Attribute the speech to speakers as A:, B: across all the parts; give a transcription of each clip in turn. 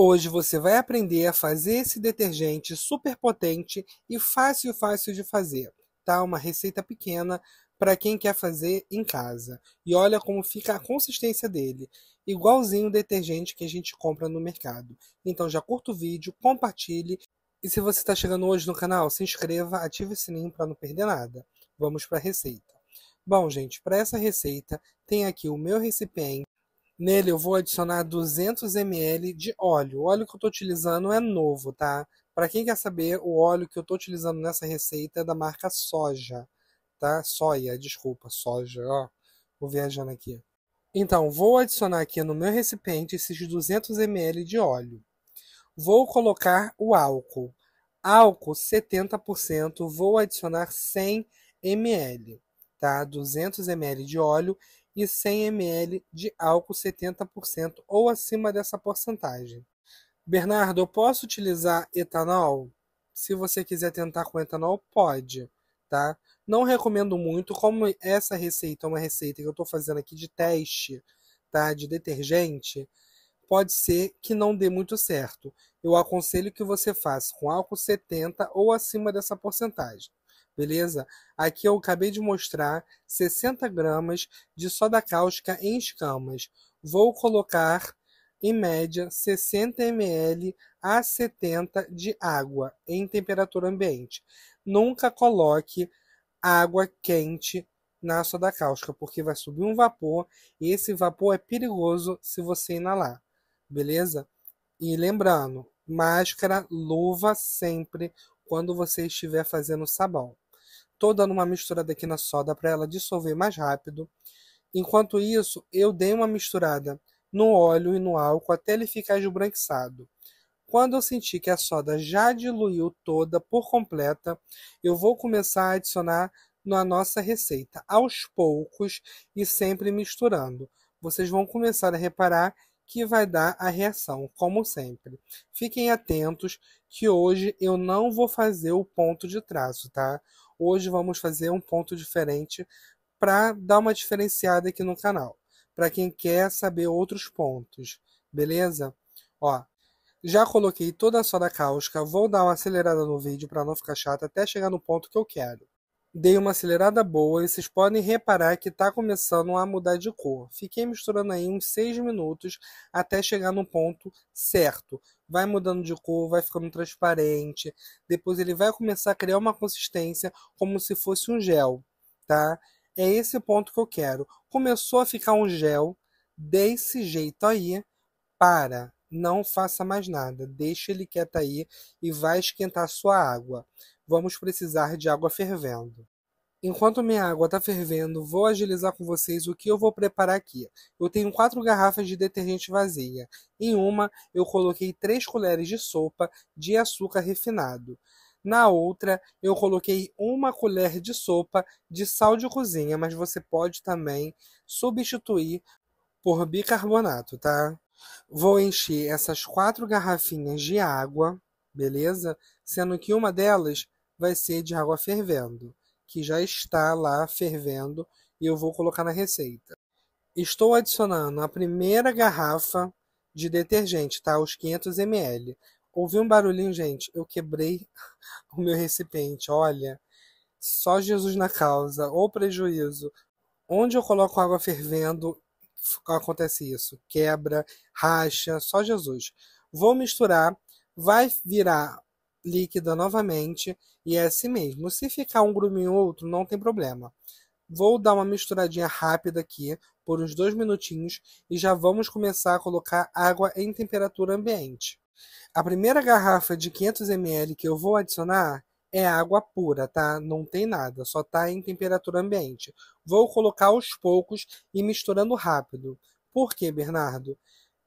A: Hoje você vai aprender a fazer esse detergente super potente e fácil, fácil de fazer, tá? Uma receita pequena para quem quer fazer em casa. E olha como fica a consistência dele, igualzinho o detergente que a gente compra no mercado. Então já curta o vídeo, compartilhe e se você está chegando hoje no canal, se inscreva, ative o sininho para não perder nada. Vamos para a receita. Bom, gente, para essa receita tem aqui o meu recipiente Nele eu vou adicionar 200 ml de óleo. O óleo que eu estou utilizando é novo, tá? Para quem quer saber, o óleo que eu estou utilizando nessa receita é da marca soja, tá? Soja, desculpa, soja, ó. Vou viajando aqui. Então, vou adicionar aqui no meu recipiente esses 200 ml de óleo. Vou colocar o álcool. Álcool 70%, vou adicionar 100 ml, tá? 200 ml de óleo e 100 ml de álcool 70% ou acima dessa porcentagem. Bernardo, eu posso utilizar etanol? Se você quiser tentar com etanol, pode, tá? Não recomendo muito, como essa receita é uma receita que eu estou fazendo aqui de teste, tá? De detergente, pode ser que não dê muito certo. Eu aconselho que você faça com álcool 70 ou acima dessa porcentagem beleza? Aqui eu acabei de mostrar 60 gramas de soda cáustica em escamas. Vou colocar, em média, 60 ml a 70 de água em temperatura ambiente. Nunca coloque água quente na soda cáustica, porque vai subir um vapor e esse vapor é perigoso se você inalar, beleza? E lembrando, máscara, luva sempre quando você estiver fazendo sabão toda numa misturada aqui na soda para ela dissolver mais rápido. Enquanto isso, eu dei uma misturada no óleo e no álcool até ele ficar esbranquiçado. Quando eu sentir que a soda já diluiu toda por completa, eu vou começar a adicionar na nossa receita aos poucos e sempre misturando. Vocês vão começar a reparar que vai dar a reação, como sempre. Fiquem atentos que hoje eu não vou fazer o ponto de traço, tá? Hoje vamos fazer um ponto diferente para dar uma diferenciada aqui no canal, para quem quer saber outros pontos, beleza? Ó, já coloquei toda a soda cáustica, vou dar uma acelerada no vídeo para não ficar chato até chegar no ponto que eu quero. Dei uma acelerada boa e vocês podem reparar que está começando a mudar de cor. Fiquei misturando aí uns 6 minutos até chegar no ponto certo. Vai mudando de cor, vai ficando transparente. Depois ele vai começar a criar uma consistência como se fosse um gel, tá? É esse ponto que eu quero. Começou a ficar um gel desse jeito aí, para, não faça mais nada. Deixa ele quieto aí e vai esquentar a sua água. Vamos precisar de água fervendo. Enquanto minha água está fervendo, vou agilizar com vocês o que eu vou preparar aqui. Eu tenho quatro garrafas de detergente vazia. Em uma, eu coloquei três colheres de sopa de açúcar refinado. Na outra, eu coloquei uma colher de sopa de sal de cozinha, mas você pode também substituir por bicarbonato, tá? Vou encher essas quatro garrafinhas de água, beleza? Sendo que uma delas vai ser de água fervendo, que já está lá fervendo e eu vou colocar na receita. Estou adicionando a primeira garrafa de detergente, tá? Os 500 ml. Ouvi um barulhinho, gente? Eu quebrei o meu recipiente. Olha, só Jesus na causa, ou prejuízo. Onde eu coloco água fervendo, acontece isso: quebra, racha, só Jesus. Vou misturar, vai virar líquida novamente e é assim mesmo. Se ficar um grumo em outro, não tem problema. Vou dar uma misturadinha rápida aqui por uns dois minutinhos e já vamos começar a colocar água em temperatura ambiente. A primeira garrafa de 500 ml que eu vou adicionar é água pura, tá? Não tem nada, só tá em temperatura ambiente. Vou colocar aos poucos e misturando rápido. Por que, Bernardo?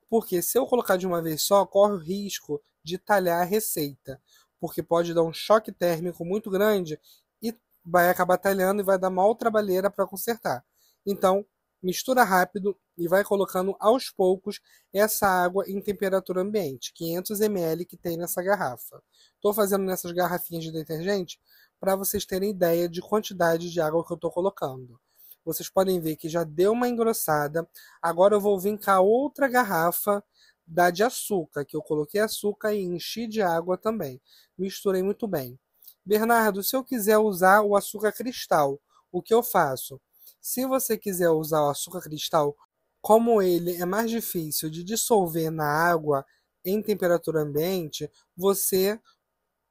A: Porque se eu colocar de uma vez só, corre o risco de talhar a receita porque pode dar um choque térmico muito grande e vai acabar talhando e vai dar mal trabalheira para consertar. Então, mistura rápido e vai colocando aos poucos essa água em temperatura ambiente, 500 ml que tem nessa garrafa. Estou fazendo nessas garrafinhas de detergente para vocês terem ideia de quantidade de água que eu estou colocando. Vocês podem ver que já deu uma engrossada. Agora eu vou vincar a outra garrafa da de açúcar, que eu coloquei açúcar e enchi de água também. Misturei muito bem. Bernardo, se eu quiser usar o açúcar cristal, o que eu faço? Se você quiser usar o açúcar cristal, como ele é mais difícil de dissolver na água em temperatura ambiente, você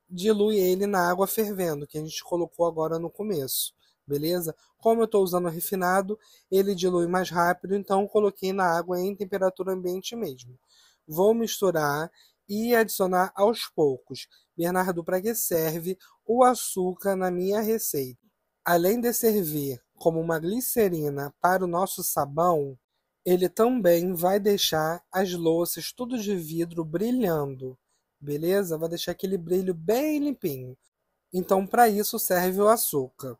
A: dilui ele na água fervendo, que a gente colocou agora no começo, beleza? Como eu estou usando refinado, ele dilui mais rápido, então coloquei na água em temperatura ambiente mesmo. Vou misturar e adicionar aos poucos. Bernardo, para que serve o açúcar na minha receita? Além de servir como uma glicerina para o nosso sabão, ele também vai deixar as louças tudo de vidro brilhando, beleza? Vai deixar aquele brilho bem limpinho. Então, para isso serve o açúcar.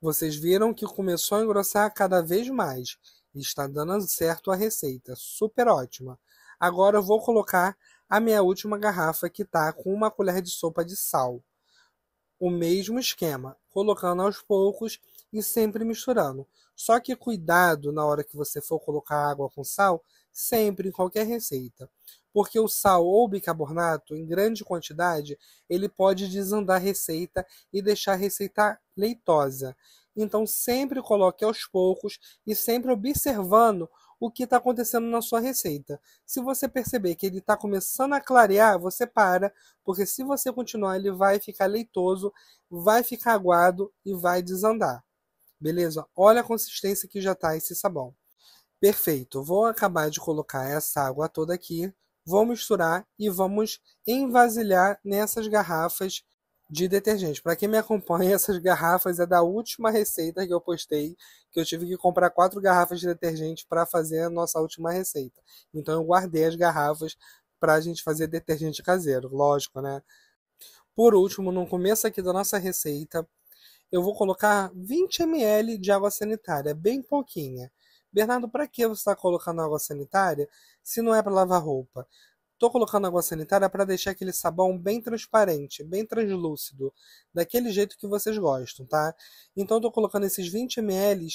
A: Vocês viram que começou a engrossar cada vez mais. Está dando certo a receita, super ótima. Agora eu vou colocar a minha última garrafa que está com uma colher de sopa de sal. O mesmo esquema, colocando aos poucos e sempre misturando. Só que cuidado na hora que você for colocar água com sal, sempre em qualquer receita, porque o sal ou bicarbonato em grande quantidade, ele pode desandar a receita e deixar a receita leitosa. Então sempre coloque aos poucos e sempre observando o que está acontecendo na sua receita. Se você perceber que ele está começando a clarear, você para, porque se você continuar, ele vai ficar leitoso, vai ficar aguado e vai desandar. Beleza? Olha a consistência que já está esse sabão. Perfeito. Vou acabar de colocar essa água toda aqui, vou misturar e vamos envasilhar nessas garrafas de detergente. Para quem me acompanha, essas garrafas é da última receita que eu postei, que eu tive que comprar quatro garrafas de detergente para fazer a nossa última receita. Então eu guardei as garrafas para a gente fazer detergente caseiro, lógico, né? Por último, no começo aqui da nossa receita, eu vou colocar 20 ml de água sanitária, bem pouquinha. Bernardo, para que você está colocando água sanitária se não é para lavar roupa? Estou colocando água sanitária para deixar aquele sabão bem transparente, bem translúcido, daquele jeito que vocês gostam, tá? Então estou colocando esses 20 ml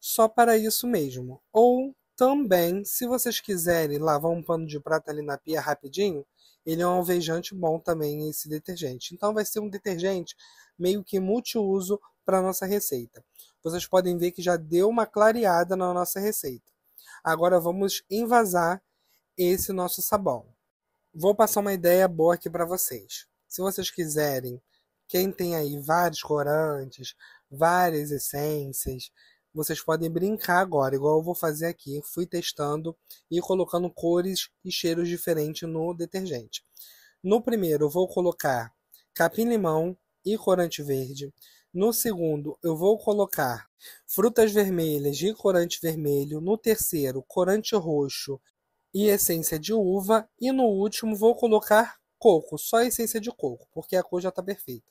A: só para isso mesmo. Ou também, se vocês quiserem lavar um pano de prata ali na pia rapidinho, ele é um alvejante bom também esse detergente. Então vai ser um detergente meio que multiuso para nossa receita. Vocês podem ver que já deu uma clareada na nossa receita. Agora vamos envasar esse nosso sabão vou passar uma ideia boa aqui para vocês. Se vocês quiserem, quem tem aí vários corantes, várias essências, vocês podem brincar agora, igual eu vou fazer aqui. Fui testando e colocando cores e cheiros diferentes no detergente. No primeiro, eu vou colocar capim-limão e corante verde. No segundo, eu vou colocar frutas vermelhas e corante vermelho. No terceiro, corante roxo e essência de uva. E no último vou colocar coco, só a essência de coco, porque a cor já está perfeita.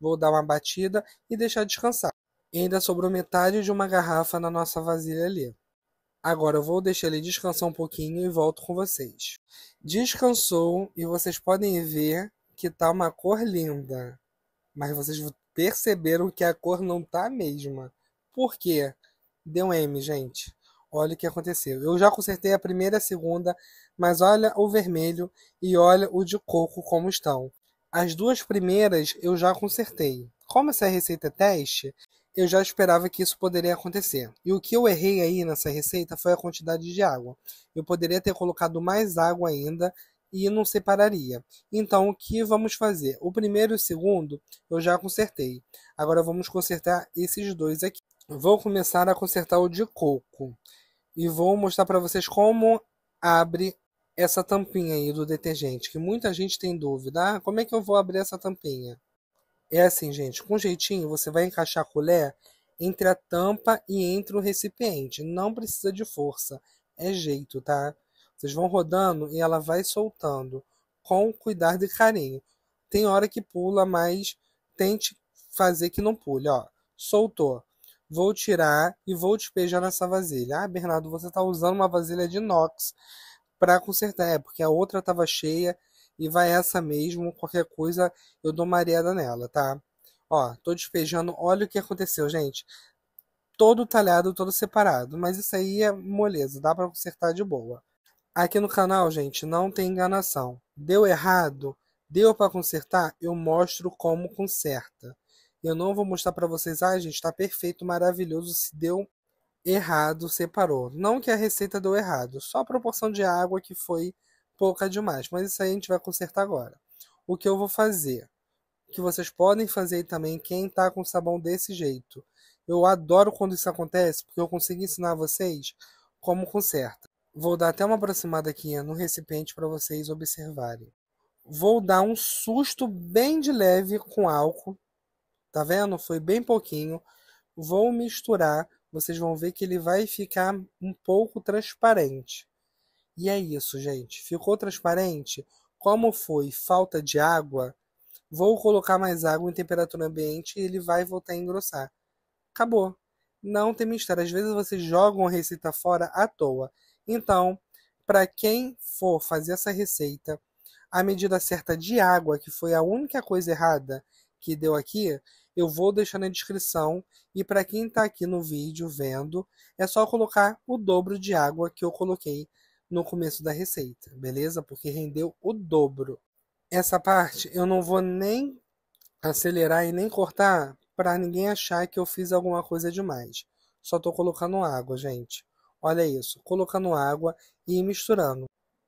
A: Vou dar uma batida e deixar descansar. ainda sobrou metade de uma garrafa na nossa vasilha ali. Agora eu vou deixar ele descansar um pouquinho e volto com vocês. Descansou e vocês podem ver que tá uma cor linda. Mas vocês perceberam que a cor não tá a mesma. Por quê? Deu M, gente. Olha o que aconteceu. Eu já consertei a primeira e a segunda, mas olha o vermelho e olha o de coco como estão. As duas primeiras eu já consertei. Como essa receita é teste, eu já esperava que isso poderia acontecer. E o que eu errei aí nessa receita foi a quantidade de água. Eu poderia ter colocado mais água ainda e não separaria. Então, o que vamos fazer? O primeiro e o segundo eu já consertei. Agora vamos consertar esses dois aqui. Vou começar a consertar o de coco e vou mostrar para vocês como abre essa tampinha aí do detergente, que muita gente tem dúvida, ah, como é que eu vou abrir essa tampinha? É assim, gente, com jeitinho você vai encaixar a colher entre a tampa e entre o recipiente, não precisa de força, é jeito, tá? Vocês vão rodando e ela vai soltando, com cuidado e carinho. Tem hora que pula, mas tente fazer que não pule, ó. Soltou. Vou tirar e vou despejar nessa vasilha. Ah, Bernardo, você está usando uma vasilha de inox para consertar. É, porque a outra estava cheia e vai essa mesmo. Qualquer coisa eu dou mareada nela, tá? Ó, tô despejando. Olha o que aconteceu, gente. Todo talhado, todo separado. Mas isso aí é moleza, dá para consertar de boa. Aqui no canal, gente, não tem enganação. Deu errado? Deu para consertar? Eu mostro como conserta. Eu não vou mostrar para vocês, ah, gente, tá perfeito, maravilhoso, se deu errado, separou. Não que a receita deu errado, só a proporção de água que foi pouca demais, mas isso aí a gente vai consertar agora. O que eu vou fazer? Que vocês podem fazer também quem tá com sabão desse jeito. Eu adoro quando isso acontece, porque eu consigo ensinar vocês como conserta. Vou dar até uma aproximada aqui no recipiente para vocês observarem. Vou dar um susto bem de leve com álcool Tá vendo? Foi bem pouquinho. Vou misturar. Vocês vão ver que ele vai ficar um pouco transparente. E é isso, gente. Ficou transparente? Como foi falta de água, vou colocar mais água em temperatura ambiente e ele vai voltar a engrossar. Acabou. Não tem mistério. Às vezes vocês jogam a receita fora à toa. Então, para quem for fazer essa receita, a medida certa de água, que foi a única coisa errada que deu aqui, eu vou deixar na descrição. E para quem está aqui no vídeo vendo, é só colocar o dobro de água que eu coloquei no começo da receita, beleza? Porque rendeu o dobro. Essa parte eu não vou nem acelerar e nem cortar para ninguém achar que eu fiz alguma coisa demais. Só estou colocando água, gente. Olha isso, colocando água e misturando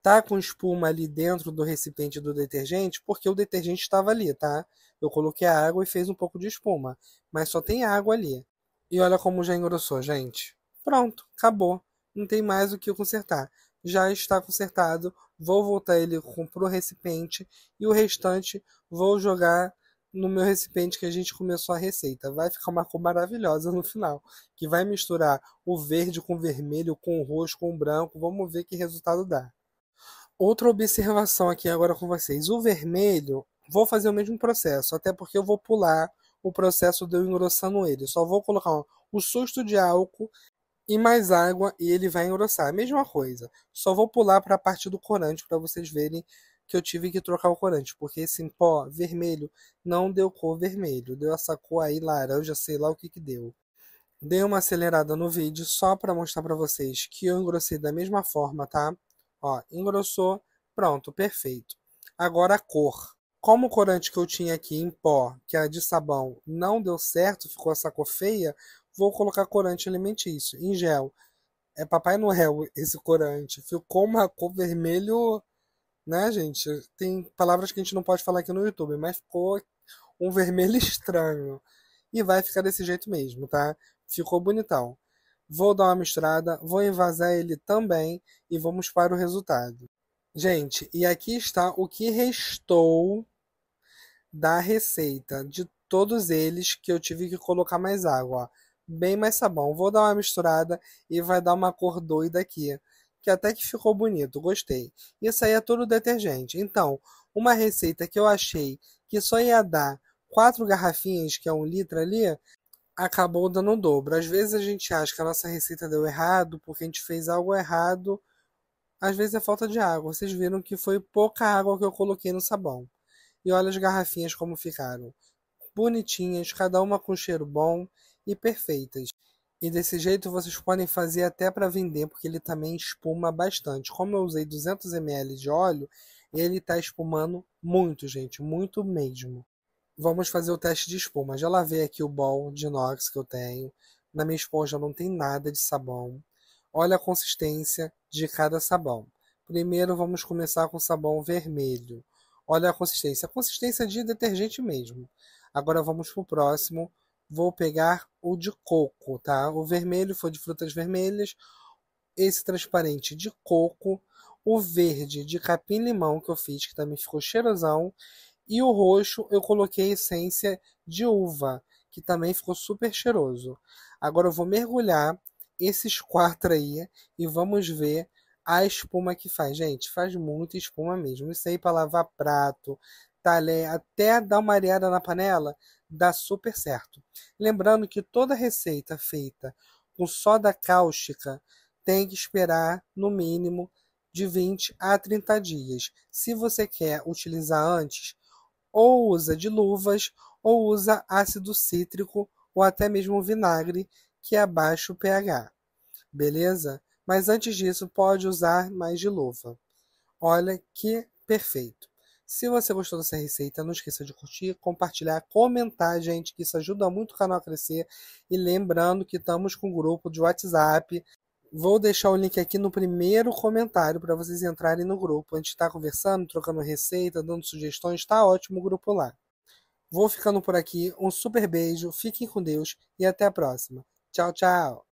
A: tá com espuma ali dentro do recipiente do detergente, porque o detergente estava ali, tá? Eu coloquei a água e fez um pouco de espuma, mas só tem água ali. E olha como já engrossou, gente. Pronto, acabou. Não tem mais o que consertar. Já está consertado. Vou voltar ele para o recipiente e o restante vou jogar no meu recipiente que a gente começou a receita. Vai ficar uma cor maravilhosa no final, que vai misturar o verde com o vermelho, com o roxo, com o branco. Vamos ver que resultado dá. Outra observação aqui agora com vocês. O vermelho, vou fazer o mesmo processo, até porque eu vou pular o processo de eu engrossando ele. só vou colocar ó, o susto de álcool e mais água e ele vai engrossar. A mesma coisa. Só vou pular para a parte do corante para vocês verem que eu tive que trocar o corante, porque esse pó vermelho não deu cor vermelho, deu essa cor aí laranja, sei lá o que que deu. Dei uma acelerada no vídeo só para mostrar para vocês que eu engrossei da mesma forma, tá? Ó, engrossou. Pronto, perfeito. Agora a cor. Como o corante que eu tinha aqui em pó, que era é de sabão, não deu certo, ficou essa cor feia, vou colocar corante alimentício em gel. É Papai Noel esse corante. Ficou uma cor vermelho, né, gente? Tem palavras que a gente não pode falar aqui no YouTube, mas ficou um vermelho estranho. E vai ficar desse jeito mesmo, tá? Ficou bonitão vou dar uma misturada, vou envasar ele também e vamos para o resultado. Gente, e aqui está o que restou da receita de todos eles que eu tive que colocar mais água, bem mais sabão. Vou dar uma misturada e vai dar uma cor doida aqui, que até que ficou bonito, gostei. Isso aí é todo detergente. Então, uma receita que eu achei que só ia dar quatro garrafinhas, que é um litro ali, acabou dando o dobro. Às vezes a gente acha que a nossa receita deu errado porque a gente fez algo errado. Às vezes é falta de água. Vocês viram que foi pouca água que eu coloquei no sabão. E olha as garrafinhas como ficaram. Bonitinhas, cada uma com cheiro bom e perfeitas. E desse jeito vocês podem fazer até para vender, porque ele também espuma bastante. Como eu usei 200 ml de óleo, ele está espumando muito, gente, muito mesmo. Vamos fazer o teste de espuma. Já lavei aqui o bol de inox que eu tenho. Na minha esponja não tem nada de sabão. Olha a consistência de cada sabão. Primeiro vamos começar com o sabão vermelho. Olha a consistência. A consistência de detergente mesmo. Agora vamos para o próximo. Vou pegar o de coco, tá? O vermelho foi de frutas vermelhas. Esse transparente de coco. O verde de capim-limão que eu fiz, que também ficou cheirosão. E o roxo eu coloquei essência de uva, que também ficou super cheiroso. Agora eu vou mergulhar esses quatro aí e vamos ver a espuma que faz. Gente, faz muita espuma mesmo. Isso aí para lavar prato, talher, até dar uma areada na panela, dá super certo. Lembrando que toda receita feita com soda cáustica tem que esperar no mínimo de 20 a 30 dias. Se você quer utilizar antes, ou usa de luvas, ou usa ácido cítrico ou até mesmo vinagre, que abaixa é o pH. Beleza? Mas antes disso, pode usar mais de luva. Olha que perfeito. Se você gostou dessa receita, não esqueça de curtir, compartilhar, comentar, gente, que isso ajuda muito o canal a crescer. E lembrando que estamos com um grupo de WhatsApp Vou deixar o link aqui no primeiro comentário para vocês entrarem no grupo. A gente está conversando, trocando receita, dando sugestões, está ótimo o grupo lá. Vou ficando por aqui, um super beijo, fiquem com Deus e até a próxima. Tchau, tchau!